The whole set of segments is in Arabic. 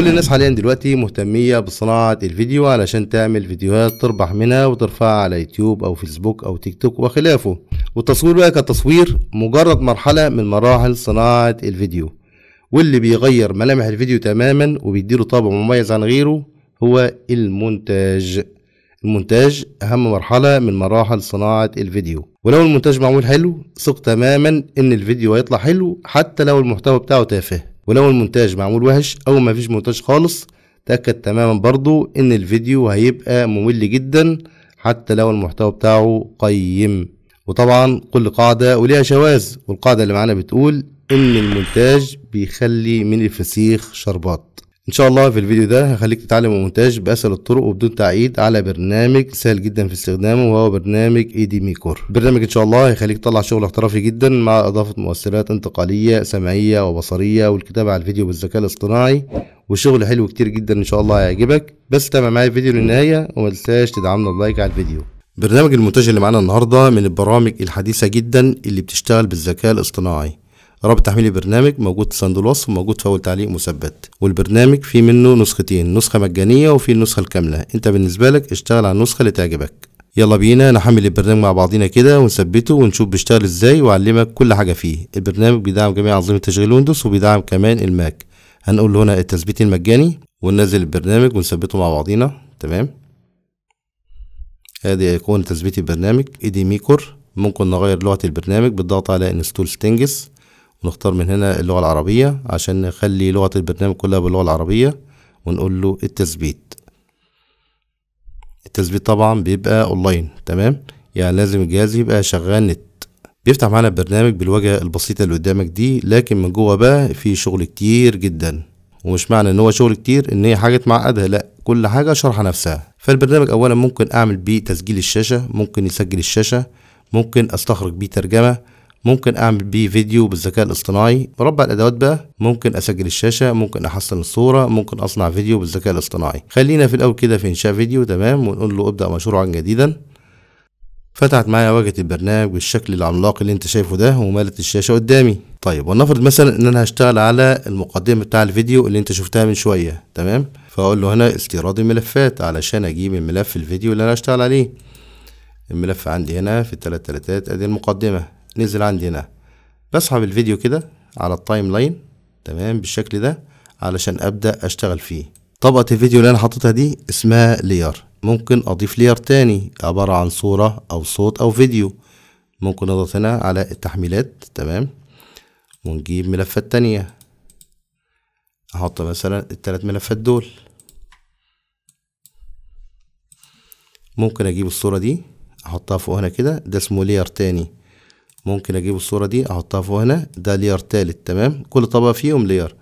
كل الناس حاليا دلوقتي مهتمية بصناعة الفيديو علشان تعمل فيديوهات تربح منها وترفعها على يوتيوب او فيسبوك او تيك توك وخلافه والتصوير بقى كتصوير مجرد مرحلة من مراحل صناعة الفيديو واللي بيغير ملامح الفيديو تماما وبيديله طابع مميز عن غيره هو المونتاج المونتاج أهم مرحلة من مراحل صناعة الفيديو ولو المونتاج معمول حلو ثق تماما إن الفيديو هيطلع حلو حتى لو المحتوى بتاعه تافه ولو المونتاج معمول وحش او مفيش مونتاج خالص تأكد تماما برضو ان الفيديو هيبقى ممل جدا حتى لو المحتوى بتاعه قيم وطبعا كل قاعدة وليها شواذ والقاعدة اللي معانا بتقول ان المونتاج بيخلي من الفسيخ شربات ان شاء الله في الفيديو ده هخليك تتعلم المونتاج باسهل الطرق وبدون تعقيد على برنامج سهل جدا في استخدامه وهو برنامج اي دي ميكور برنامج ان شاء الله هيخليك تطلع شغل احترافي جدا مع اضافه مؤثرات انتقاليه سمعيه وبصريه والكتابه على الفيديو بالذكاء الاصطناعي وشغل حلو كتير جدا ان شاء الله هيعجبك بس تابع معايا الفيديو للنهايه وما تنساش تدعمنا بلايك على الفيديو برنامج المونتاج اللي معانا النهارده من البرامج الحديثه جدا اللي بتشتغل بالذكاء الاصطناعي رابط تحميل البرنامج موجود في صندوق الوصف وموجود في اول تعليق مثبت والبرنامج فيه منه نسختين نسخه مجانيه وفي النسخه الكامله انت بالنسبه لك اشتغل على النسخه اللي تعجبك يلا بينا نحمل البرنامج مع بعضينا كده ونثبته ونشوف بيشتغل ازاي واعلمك كل حاجه فيه البرنامج بيدعم جميع عظيم تشغيل ويندوز وبيدعم كمان الماك هنقول هنا التثبيت المجاني وننزل البرنامج ونثبته مع بعضينا تمام ادي ايقونة تثبيت البرنامج ايدي ميكور ممكن نغير لغة البرنامج بالضغط على انستول ستنجز ونختار من هنا اللغة العربية عشان نخلي لغة البرنامج كلها باللغة العربية ونقول له التثبيت التثبيت طبعا بيبقى اونلاين تمام يعني لازم الجهاز يبقى شغال نت بيفتح معانا البرنامج بالواجهة البسيطة اللي قدامك دي لكن من جوه بقى في شغل كتير جدا ومش معنى ان هو شغل كتير ان هي حاجة معقدة لا كل حاجة شرح نفسها فالبرنامج اولا ممكن اعمل بيه تسجيل الشاشة ممكن يسجل الشاشة ممكن استخرج بيه ترجمة ممكن اعمل بيه فيديو بالذكاء الاصطناعي مربع الادوات بقى ممكن اسجل الشاشه ممكن احسن الصوره ممكن اصنع فيديو بالذكاء الاصطناعي خلينا في الاول كده في انشاء فيديو تمام ونقول له ابدا مشروعا جديدا فتحت معايا واجهه البرنامج بالشكل العملاق اللي انت شايفه ده ومالت الشاشه قدامي طيب ولنفرض مثلا ان انا هشتغل على المقدمه بتاع الفيديو اللي انت شفتها من شويه تمام فاقول له هنا استيراد الملفات علشان اجيب الملف الفيديو اللي انا هشتغل عليه الملف عندي هنا في الثلاث تلاتات ادي المقدمه نزل عندي هنا بسحب الفيديو كده على التايم لاين تمام بالشكل ده علشان ابدا اشتغل فيه طبقة الفيديو اللي انا حاططها دي اسمها لير ممكن اضيف لير تاني عبارة عن صورة او صوت او فيديو ممكن اضغط هنا على التحميلات تمام ونجيب ملفات تانية احط مثلا التلات ملفات دول ممكن اجيب الصورة دي احطها فوق هنا كده ده اسمه لير تاني ممكن اجيب الصورة دي احطها فوق هنا ده لير تالت تمام كل طبقة فيهم لير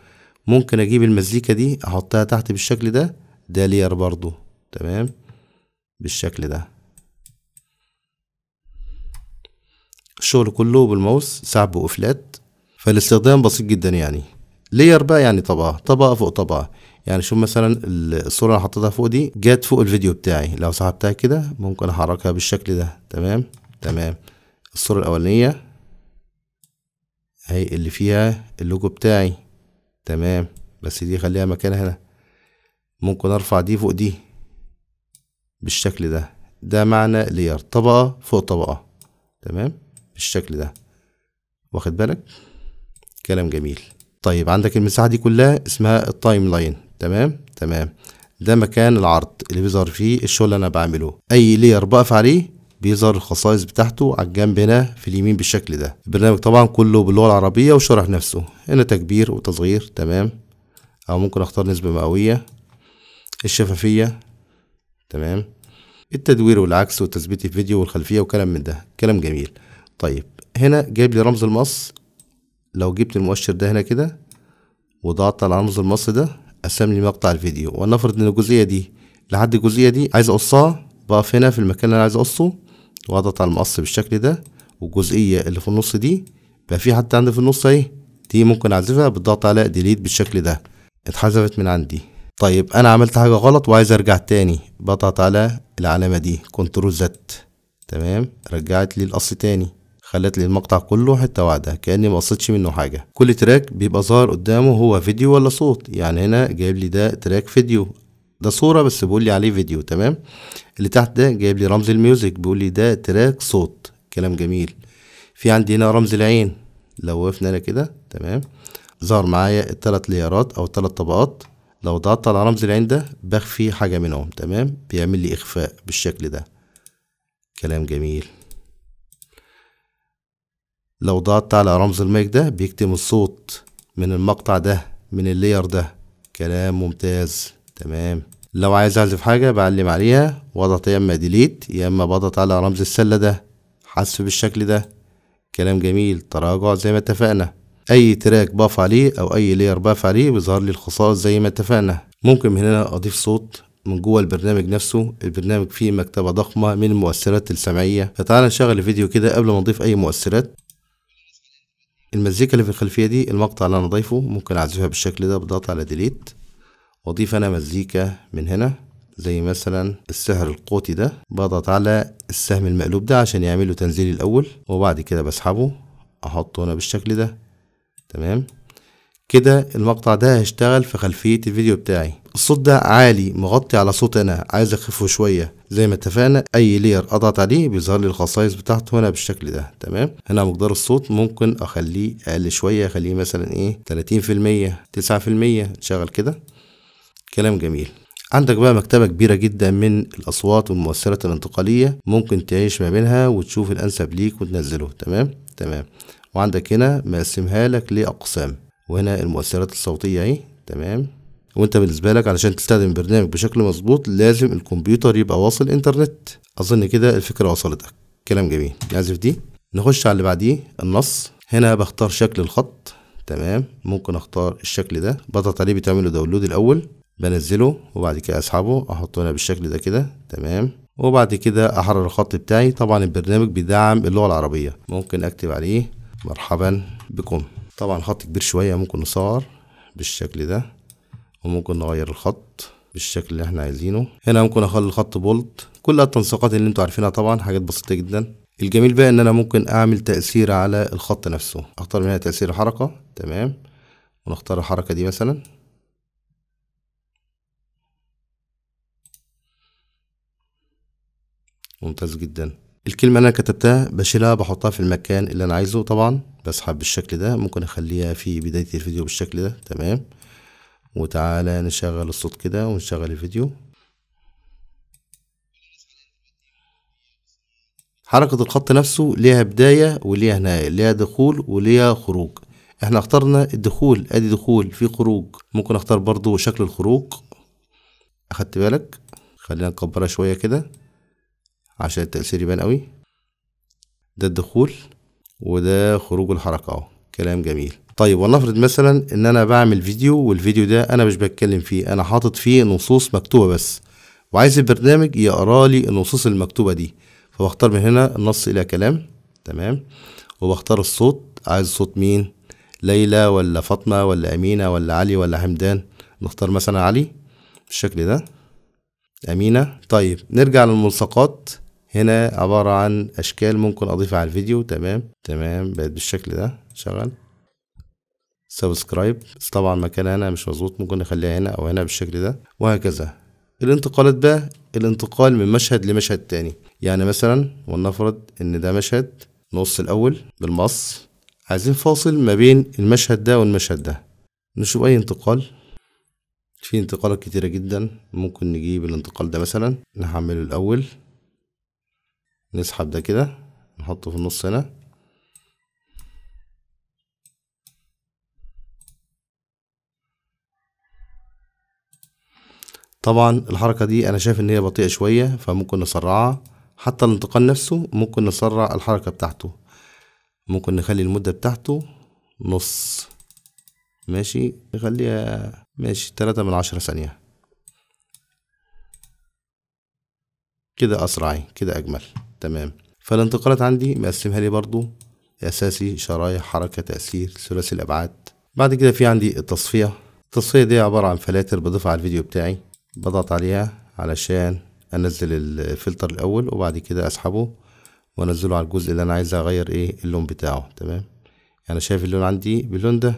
ممكن اجيب المزيكا دي احطها تحت بالشكل ده ده لير برضو تمام بالشكل ده الشغل كله بالماوس سحب وقفلات فالاستخدام بسيط جدا يعني لير بقى يعني طبقة طبقة فوق طبقة يعني شوف مثلا الصورة اللي حطيتها فوق دي جت فوق الفيديو بتاعي لو سحبتها كده ممكن احركها بالشكل ده تمام تمام الصورة الأولانية أهي اللي فيها اللوجو بتاعي تمام بس دي خليها مكانها هنا ممكن أرفع دي فوق دي بالشكل ده ده معنى لير طبقة فوق طبقة تمام بالشكل ده واخد بالك كلام جميل طيب عندك المساحة دي كلها اسمها التايم لاين تمام تمام ده مكان العرض اللي بيظهر فيه الشغل اللي انا بعمله اي لير بقف عليه بيظهر الخصائص بتاعته على الجنب هنا في اليمين بالشكل ده البرنامج طبعا كله باللغة العربية وشرح نفسه هنا تكبير وتصغير تمام او ممكن اختار نسبة مئوية الشفافية تمام التدوير والعكس وتثبيت الفيديو والخلفية وكلام من ده كلام جميل طيب هنا جايب لي رمز المص لو جبت المؤشر ده هنا كده وضغطت على رمز المص ده قسم لي مقطع الفيديو ولنفرض ان الجزئية دي لحد الجزئية دي عايز اقصها بقف هنا في المكان اللي انا عايز اقصه واضغط على المقص بالشكل ده والجزئية اللي في النص دي بقى في حتى عندي في النص اهي دي ممكن اعزفها بالضغط على ديليت بالشكل ده اتحذفت من عندي طيب انا عملت حاجة غلط وعايز ارجع تاني بضغط على العلامة دي كنترول زد تمام رجعت لي القص تاني خلت لي المقطع كله حته واحده كاني ما قصتش منه حاجه كل تراك بيبقى ظاهر قدامه هو فيديو ولا صوت يعني هنا جايب لي ده تراك فيديو ده صورة بس بيقول لي عليه فيديو تمام اللي تحت ده جايب لي رمز الميوزك بيقول لي ده تراك صوت كلام جميل في عندي هنا رمز العين لو وقفنا هنا كده تمام ظهر معايا التلات ليارات او التلات طبقات لو ضغطت على رمز العين ده بخفي حاجة منهم تمام بيعمل لي اخفاء بالشكل ده كلام جميل لو ضغطت على رمز المايك ده بيكتم الصوت من المقطع ده من اللير ده كلام ممتاز تمام لو عايز اعزف حاجة بعلم عليها واضغط يا اما ديليت يا اما بضغط على رمز السلة ده حذف بالشكل ده كلام جميل تراجع زي ما اتفقنا اي تراك باف عليه او اي لير باف عليه بيظهر لي الخصائص زي ما اتفقنا ممكن من هنا اضيف صوت من جوه البرنامج نفسه البرنامج فيه مكتبة ضخمة من المؤثرات السمعية فتعالى نشغل الفيديو كده قبل ما نضيف اي مؤثرات المزيكا اللي في الخلفية دي المقطع اللي انا ضايفه ممكن اعزفها بالشكل ده بضغط على ديليت واضيف انا مزيكا من هنا زي مثلا السحر القوتي ده بضغط على السهم المقلوب ده عشان يعمله تنزيل الاول وبعد كده بسحبه احطه هنا بالشكل ده تمام كده المقطع ده هيشتغل في خلفية الفيديو بتاعي الصوت ده عالي مغطي على صوت انا عايز اخفه شوية زي ما اتفقنا اي لير اضغط عليه بيظهر لي الخصائص بتاعته هنا بالشكل ده تمام هنا مقدار الصوت ممكن اخليه اقل شوية اخليه مثلا ايه 30% 9% نشغل كده كلام جميل عندك بقى مكتبة كبيرة جدا من الأصوات والمؤثرات الانتقالية ممكن تعيش ما بينها وتشوف الأنسب ليك وتنزله تمام تمام وعندك هنا مقسمها لك لأقسام وهنا المؤثرات الصوتية اهي تمام وانت بالنسبة لك علشان تستخدم البرنامج بشكل مظبوط لازم الكمبيوتر يبقى واصل انترنت اظن كده الفكرة وصلتك كلام جميل نعزف دي نخش على اللي بعديه النص هنا بختار شكل الخط تمام ممكن اختار الشكل ده بضغط عليه بتعمله داونلود الاول بنزله وبعد كده اسحبه احطه هنا بالشكل ده كده تمام وبعد كده احرر الخط بتاعي طبعا البرنامج بيدعم اللغه العربيه ممكن اكتب عليه مرحبا بكم طبعا خط كبير شويه ممكن نصغر بالشكل ده وممكن نغير الخط بالشكل اللي احنا عايزينه هنا ممكن اخلي الخط بولت كل التنسيقات اللي انتوا عارفينها طبعا حاجات بسيطه جدا الجميل بقى ان انا ممكن اعمل تاثير على الخط نفسه اختار من هنا تاثير الحركه تمام ونختار الحركه دي مثلا ممتاز جدا الكلمة اللي أنا كتبتها بشيلها بحطها في المكان اللي أنا عايزه طبعا بسحب بالشكل ده ممكن أخليها في بداية الفيديو بالشكل ده تمام وتعالى نشغل الصوت كده ونشغل الفيديو حركة الخط نفسه ليها بداية وليها نهاية ليها دخول وليها خروج احنا اخترنا الدخول ادي دخول في خروج ممكن اختار برضو شكل الخروج اخدت بالك خلينا نكبرها شوية كده عشان التأثير يبان قوي ده الدخول وده خروج الحركة اهو كلام جميل طيب ولنفرض مثلا ان انا بعمل فيديو والفيديو ده انا مش بتكلم فيه انا حاطط فيه نصوص مكتوبة بس وعايز البرنامج يقرا لي النصوص المكتوبة دي فبختار من هنا النص الى كلام تمام وبختار الصوت عايز صوت مين ليلى ولا فاطمة ولا أمينة ولا علي ولا حمدان نختار مثلا علي بالشكل ده أمينة طيب نرجع للملصقات هنا عبارة عن أشكال ممكن أضيفها على الفيديو تمام تمام بقت بالشكل ده شغل سبسكرايب بس طبعا مكانها هنا مش مظبوط ممكن نخليها هنا أو هنا بالشكل ده وهكذا الانتقالات بقى الانتقال من مشهد لمشهد تاني يعني مثلا ولنفرض إن ده مشهد نص الأول بالمص عايزين فاصل ما بين المشهد ده والمشهد ده نشوف أي انتقال في انتقالات كتيرة جدا ممكن نجيب الانتقال ده مثلا نحمله الأول نسحب ده كده نحطه في النص هنا طبعا الحركة دي انا شايف ان هي بطيئة شوية فممكن نسرعها حتى الانتقال نفسه ممكن نسرع الحركة بتاعته ممكن نخلي المدة بتاعته نص ماشي نخليها ماشي تلاتة من عشرة ثانية كده أسرع كده أجمل تمام فالانتقالات عندي مقسمها لي برضو أساسي شرايح حركة تأثير ثلاثي الأبعاد بعد كده في عندي التصفية التصفية دي عبارة عن فلاتر بضيفها على الفيديو بتاعي بضغط عليها علشان أنزل الفلتر الأول وبعد كده أسحبه وأنزله على الجزء اللي أنا عايز أغير إيه اللون بتاعه تمام يعني أنا شايف اللون عندي باللون ده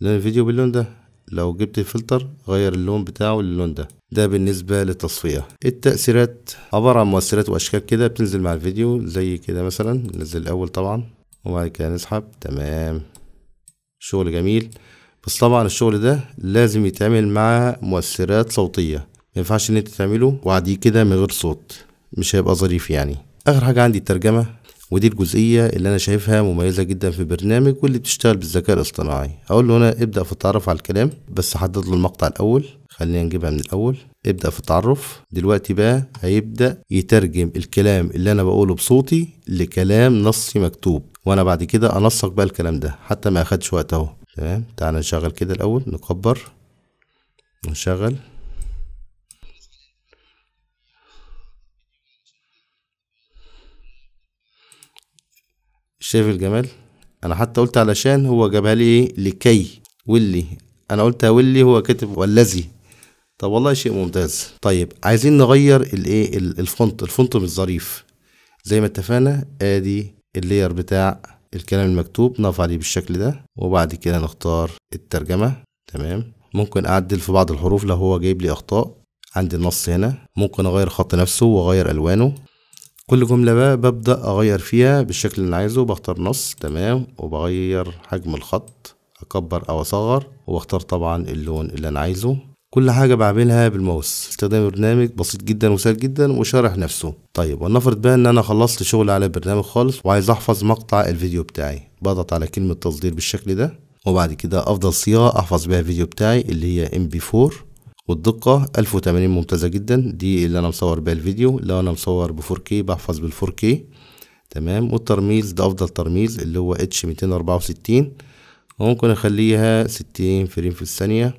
لون الفيديو باللون ده لو جبت الفلتر غير اللون بتاعه للون ده ده بالنسبة للتصفية التأثيرات عبارة عن مؤثرات وأشكال كده بتنزل مع الفيديو زي كده مثلا ننزل الأول طبعا وبعد كده نسحب تمام شغل جميل بس طبعا الشغل ده لازم يتعمل مع مؤثرات صوتية مينفعش ان انت تعمله وعديه كده من غير صوت مش هيبقى ظريف يعني اخر حاجة عندي الترجمة ودي الجزئية اللي أنا شايفها مميزة جدا في برنامج واللي بتشتغل بالذكاء الاصطناعي هقول له هنا ابدأ في التعرف على الكلام بس حدد له المقطع الأول خلينا نجيبها من الأول ابدأ في التعرف دلوقتي بقى هيبدأ يترجم الكلام اللي أنا بقوله بصوتي لكلام نصي مكتوب وأنا بعد كده أنسق بقى الكلام ده حتى ما أخدش وقت أهو تمام تعالى نشغل كده الأول نكبر ونشغل شايف الجمال انا حتى قلت علشان هو جابها لي ايه لكي واللي انا قلت واللي هو كاتب والذي طب والله شيء ممتاز طيب عايزين نغير الايه الفونت الفونت مش ظريف زي ما اتفقنا ادي اللير بتاع الكلام المكتوب نقف عليه بالشكل ده وبعد كده نختار الترجمه تمام ممكن اعدل في بعض الحروف لو هو جايب لي اخطاء عندي النص هنا ممكن اغير خط نفسه واغير الوانه كل جملة بقى ببدأ أغير فيها بالشكل اللي أنا عايزه بختار نص تمام وبغير حجم الخط أكبر أو أصغر وبختار طبعا اللون اللي أنا عايزه كل حاجة بعملها بالماوس استخدام برنامج بسيط جدا وسهل جدا وشارح نفسه طيب ولنفرض بقى ان انا خلصت شغل على البرنامج خالص وعايز احفظ مقطع الفيديو بتاعي بضغط على كلمة تصدير بالشكل ده وبعد كده افضل صيغة احفظ بيها الفيديو بتاعي اللي هي mp 4 والدقة 1080 ممتازة جدا دي اللي انا مصور بيها الفيديو لو انا مصور بفور كي بحفظ بالفور كي تمام والترميز ده افضل ترميز اللي هو اتش 264 وممكن اخليها 60 فريم في الثانية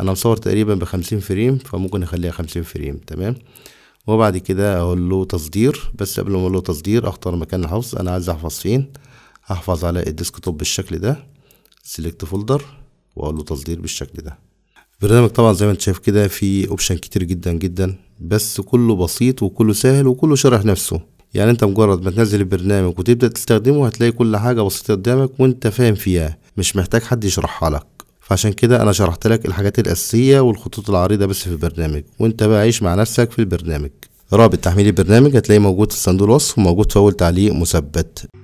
انا مصور تقريبا بخمسين فريم فممكن اخليها خمسين فريم تمام وبعد كده اقول له تصدير بس قبل ما اقول له تصدير اختار مكان الحفظ انا عايز احفظ فين احفظ على الديسكتوب بالشكل ده سيلكت فولدر واقول له تصدير بالشكل ده البرنامج طبعا زي ما انت شايف كده فيه اوبشن كتير جدا جدا بس كله بسيط وكله سهل وكله شرح نفسه يعني انت مجرد ما تنزل البرنامج وتبدا تستخدمه هتلاقي كل حاجه بسيطه قدامك وانت فاهم فيها مش محتاج حد يشرحها لك فعشان كده انا شرحت لك الحاجات الاساسيه والخطوط العريضه بس في البرنامج وانت بقى عيش مع نفسك في البرنامج رابط تحميل البرنامج هتلاقيه موجود في صندوق الوصف وموجود في اول تعليق مثبت